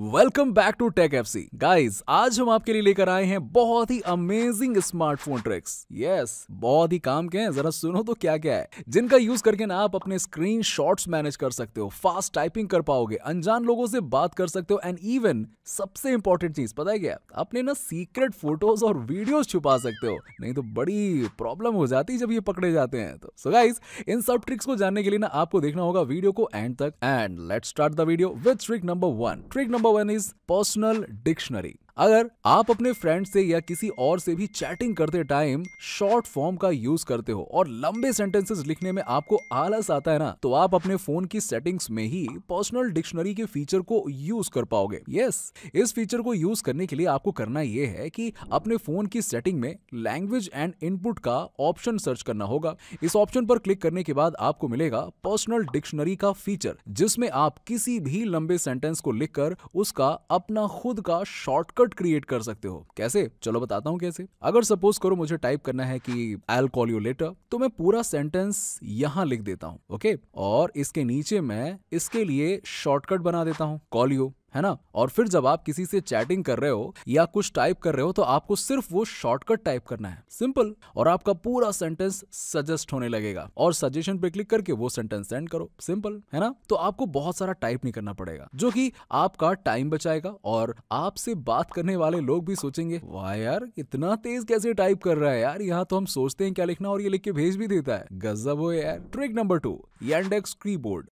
Welcome back to Tech F C guys आज हम आपके लिए लेकर आए हैं बहुत ही अमेजिंग स्मार्टफोन ट्रिक्स यस बहुत ही काम के हैं जरा सुनो तो क्या क्या है जिनका यूज करके ना आप अपने स्क्रीन शॉट्स मैनेज कर सकते हो फास्ट टाइपिंग कर पाओगे अनजान लोगों से बात कर सकते हो एंड इवन सबसे इंपॉर्टेंट चीज पता है क्या अपने ना सीक्रेट फोटोज और वीडियोज छुपा सकते हो नहीं तो बड़ी प्रॉब्लम हो जाती है जब ये पकड़े जाते हैं तो सो so गाइज इन सब ट्रिक्स को जानने के लिए ना आपको देखना होगा वीडियो को एंड तक and let start the video with trick number one trick number number one is personal dictionary. अगर आप अपने फ्रेंड से या किसी और से भी चैटिंग करते टाइम शॉर्ट फॉर्म का यूज करते हो और लंबे सेंटेंसेस लिखने में आपको आलस आता है ना तो आप अपने फोन की सेटिंग्स में ही पर्सनल डिक्शनरी के फीचर को यूज कर पाओगे यस yes, इस फीचर को यूज करने के लिए आपको करना यह है कि अपने फोन की सेटिंग में लैंग्वेज एंड इनपुट का ऑप्शन सर्च करना होगा इस ऑप्शन पर क्लिक करने के बाद आपको मिलेगा पर्सनल डिक्शनरी का फीचर जिसमें आप किसी भी लंबे सेंटेंस को लिखकर उसका अपना खुद का शॉर्टकट शॉर्टकट क्रिएट कर सकते हो कैसे चलो बताता हूँ कैसे अगर सपोज करो मुझे टाइप करना है कि आई कॉल यू लेटर तो मैं पूरा सेंटेंस यहाँ लिख देता हूँ ओके और इसके नीचे मैं इसके लिए शॉर्टकट बना देता हूँ कॉल यू है ना और फिर जब आप किसी से चैटिंग कर रहे हो या कुछ टाइप कर रहे हो तो आपको सिर्फ वो शॉर्टकट टाइप करना है सिंपल और आपका पूरा सेंटेंस सजेस्ट होने लगेगा और सजेशन पे क्लिक करके वो सेंटेंस सेंड करो सिंपल है ना तो आपको बहुत सारा टाइप नहीं करना पड़ेगा जो कि आपका टाइम बचाएगा और आपसे बात करने वाले लोग भी सोचेंगे वाह यार इतना तेज कैसे टाइप कर रहा है यार यहाँ तो हम सोचते हैं क्या लिखना और ये लिख के भेज भी देता है गजब हो यार trick number two Yandex board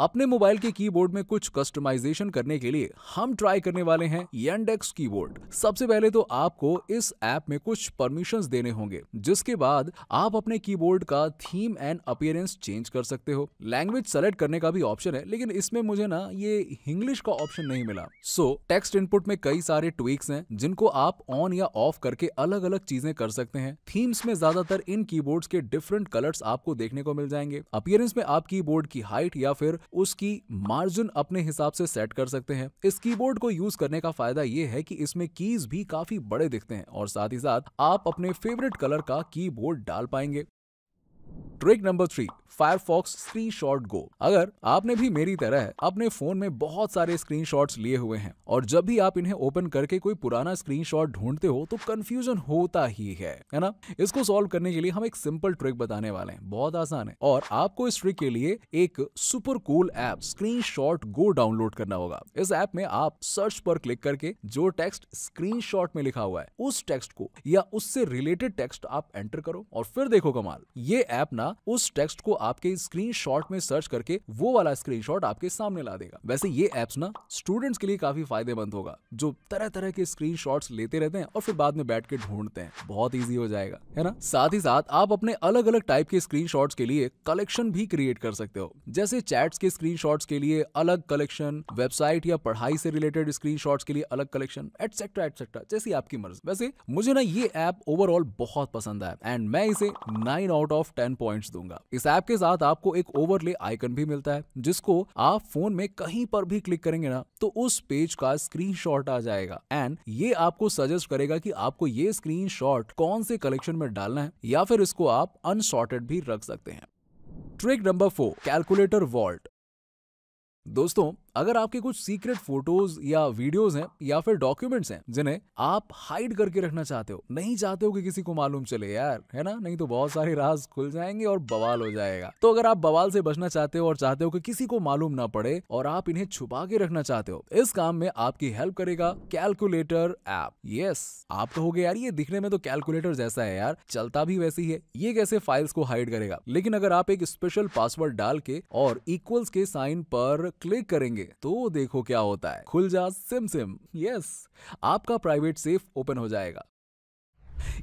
अपने मोबाइल के कीबोर्ड में कुछ कस्टमाइजेशन करने के लिए हम ट्राई करने वाले हैं यंडेक्स कीबोर्ड सबसे पहले तो आपको इस ऐप में कुछ परमिशंस देने होंगे जिसके बाद आप अपने कीबोर्ड का थीम एंड अपियरेंस चेंज कर सकते हो लैंग्वेज सेलेक्ट करने का भी ऑप्शन है लेकिन इसमें मुझे ना ये इंग्लिश का ऑप्शन नहीं मिला सो टेक्स्ट इनपुट में कई सारे ट्विक्स हैं जिनको आप ऑन या ऑफ करके अलग अलग चीजें कर सकते हैं थीम्स में ज्यादातर इन कीबोर्ड्स के डिफरेंट कलर्स आपको देखने को मिल जाएंगे अपियरेंस में आप कीबोर्ड की हाइट या फिर उसकी मार्जिन अपने हिसाब से सेट कर सकते हैं इस कीबोर्ड को यूज करने का फायदा ये है कि इसमें कीज भी काफी बड़े दिखते हैं और साथ ही साथ आप अपने फेवरेट कलर का कीबोर्ड डाल पाएंगे trick number three Firefox screen shot go अगर आपने भी मेरी तरह अपने फोन में बहुत सारे स्क्रीन लिए हुए हैं और जब भी आप इन्हें ओपन करके कोई पुराना स्क्रीन ढूंढते हो तो कंफ्यूजन होता ही है है ना इसको सॉल्व करने के लिए हम एक सिंपल ट्रिक बताने वाले हैं बहुत आसान है और आपको इस ट्रिक के लिए एक super cool app screen go download करना होगा इस ऐप में आप सर्च पर क्लिक करके जो टेक्स्ट स्क्रीन में लिखा हुआ है उस टेक्स्ट को या उससे रिलेटेड टेक्स्ट आप एंटर करो और फिर देखो कमाल ये ऐप ना वाला उस टेक्स्ट को आपके स्क्रीन में सर्च करके वो वाला स्क्रीन आपके सामने ला देगा वैसे ये एप्स ना स्टूडेंट्स के लिए काफी फायदेमंद होगा जो तरह तरह के स्क्रीन लेते रहते हैं और फिर बाद में बैठ के ढूंढते हैं बहुत ईजी हो जाएगा है ना साथ ही साथ आप अपने अलग अलग टाइप के स्क्रीन के लिए कलेक्शन भी क्रिएट कर सकते हो जैसे चैट्स के स्क्रीन के लिए अलग कलेक्शन वेबसाइट या पढ़ाई से रिलेटेड स्क्रीन के लिए अलग कलेक्शन एटसेट्रा एटसेट्रा जैसी आपकी मर्जी वैसे मुझे ना ये ऐप ओवरऑल बहुत पसंद है एंड मैं इसे nine out of ten point points दूंगा इस ऐप के साथ आपको एक ओवरले आइकन भी मिलता है जिसको आप फोन में कहीं पर भी क्लिक करेंगे ना तो उस पेज का स्क्रीनशॉट आ जाएगा एंड ये आपको सजेस्ट करेगा कि आपको ये स्क्रीन कौन से कलेक्शन में डालना है या फिर इसको आप अनसॉर्टेड भी रख सकते हैं trick number four calculator vault दोस्तों अगर आपके कुछ सीक्रेट फोटोज या वीडियोज हैं या फिर डॉक्यूमेंट्स हैं जिन्हें आप हाइड करके रखना चाहते हो नहीं चाहते हो कि किसी को मालूम चले यार है ना नहीं तो बहुत सारे राज खुल जाएंगे और बवाल हो जाएगा तो अगर आप बवाल से बचना चाहते हो और चाहते हो कि किसी को मालूम ना पड़े और आप इन्हें छुपा के रखना चाहते हो इस काम में आपकी हेल्प करेगा कैलकुलेटर ऐप यस आप कहोगे तो यार ये दिखने में तो कैलकुलेटर जैसा है यार चलता भी वैसे ही है ये कैसे फाइल्स को हाइड करेगा लेकिन अगर आप एक स्पेशल पासवर्ड डाल के और इक्वल्स के साइन पर क्लिक करेंगे तो देखो क्या होता है खुल जा सिम सिम यस आपका प्राइवेट सेफ ओपन हो जाएगा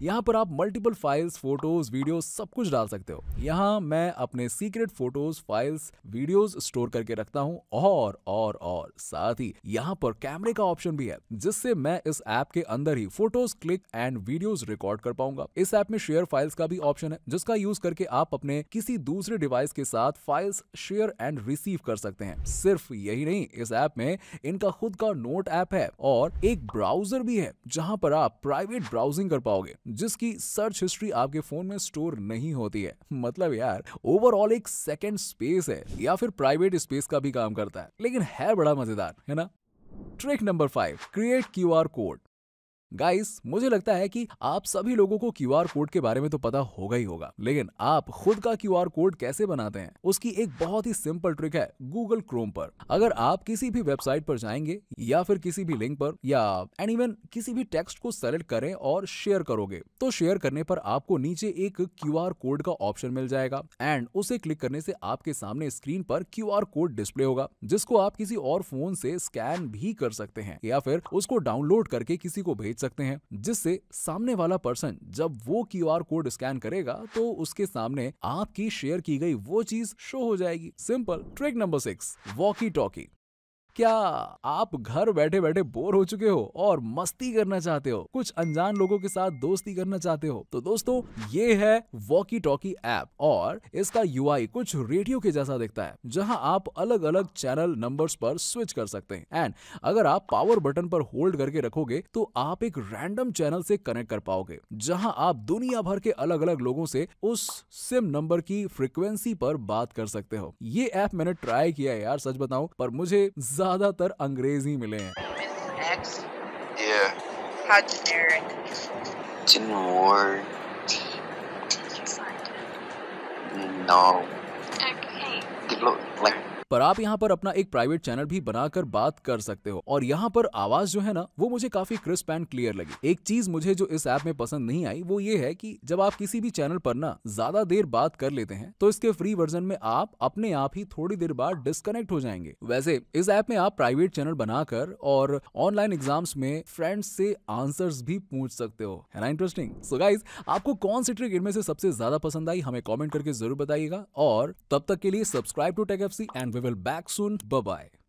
यहाँ पर आप मल्टीपल फाइल्स फोटोज वीडियो सब कुछ डाल सकते हो यहाँ मैं अपने secret photos files videos store करके रखता हूँ और और और साथ ही यहाँ पर कैमरे का ऑप्शन भी है जिससे मैं इस ऐप के अंदर ही photos click and videos record कर पाऊंगा इस ऐप में शेयर फाइल्स का भी ऑप्शन है जिसका यूज करके आप अपने किसी दूसरे डिवाइस के साथ फाइल्स शेयर एंड रिसीव कर सकते हैं सिर्फ यही नहीं इस ऐप में इनका खुद का नोट ऐप है और एक ब्राउजर भी है जहाँ पर आप प्राइवेट ब्राउजिंग कर पाओगे पाओगे जिसकी सर्च हिस्ट्री आपके फोन में स्टोर नहीं होती है मतलब यार ओवरऑल एक सेकेंड स्पेस है या फिर प्राइवेट स्पेस का भी काम करता है लेकिन है बड़ा मजेदार है ना trick number five create Q R code guys मुझे लगता है कि आप सभी लोगों को क्यू कोड के बारे में तो पता होगा ही होगा लेकिन आप खुद का क्यू कोड कैसे बनाते हैं उसकी एक बहुत ही सिंपल ट्रिक है गूगल क्रोम पर अगर आप किसी भी वेबसाइट पर जाएंगे या फिर किसी भी लिंक पर या एंड इवन किसी भी टेक्स्ट को सेलेक्ट करें और शेयर करोगे तो शेयर करने पर आपको नीचे एक क्यू कोड का ऑप्शन मिल जाएगा एंड उसे क्लिक करने से आपके सामने स्क्रीन पर क्यू कोड डिस्प्ले होगा जिसको आप किसी और फोन से स्कैन भी कर सकते हैं या फिर उसको डाउनलोड करके किसी को भेज सकते हैं जिससे सामने वाला पर्सन जब वो क्यू आर कोड स्कैन करेगा तो उसके सामने आपकी शेयर की गई वो चीज शो हो जाएगी simple trick number six walkie talkie क्या आप घर बैठे बैठे बोर हो चुके हो और मस्ती करना चाहते हो कुछ अनजान लोगों के साथ दोस्ती करना चाहते हो तो दोस्तों ये है वॉकी टॉकी ऐप और इसका यूआई कुछ रेडियो के जैसा दिखता है जहां आप अलग अलग चैनल नंबर्स पर स्विच कर सकते हैं एंड अगर आप पावर बटन पर होल्ड करके रखोगे तो आप एक रैंडम चैनल से कनेक्ट कर पाओगे जहां आप दुनिया भर के अलग अलग लोगों से उस सिम नंबर की फ्रिक्वेंसी पर बात कर सकते हो ये ऐप मैंने ट्राई किया है यार सच बताऊ पर मुझे ज्यादातर अंग्रेज ही मिले हैं yeah. How generic. Didn't work. Did you find it? No. Okay. They look like पर आप यहाँ पर अपना एक प्राइवेट चैनल भी बनाकर बात कर सकते हो और यहाँ पर आवाज जो है ना वो मुझे काफी क्रिस्प एंड क्लियर लगी एक चीज मुझे जो इस ऐप में पसंद नहीं आई वो ये है कि जब आप किसी भी चैनल पर ना ज्यादा देर बात कर लेते हैं तो इसके फ्री वर्जन में आप अपने आप ही थोड़ी देर बाद डिस्कनेक्ट हो जाएंगे वैसे इस ऐप में आप प्राइवेट चैनल बनाकर और ऑनलाइन एग्जाम्स में फ्रेंड्स से आंसर्स भी पूछ सकते हो है ना इंटरेस्टिंग सो गाइज आपको कौन सी ट्रिक इनमें से सबसे ज्यादा पसंद आई हमें कॉमेंट करके जरूर बताइएगा और तब तक के लिए subscribe to Tech F C and we will back soon. Bye bye.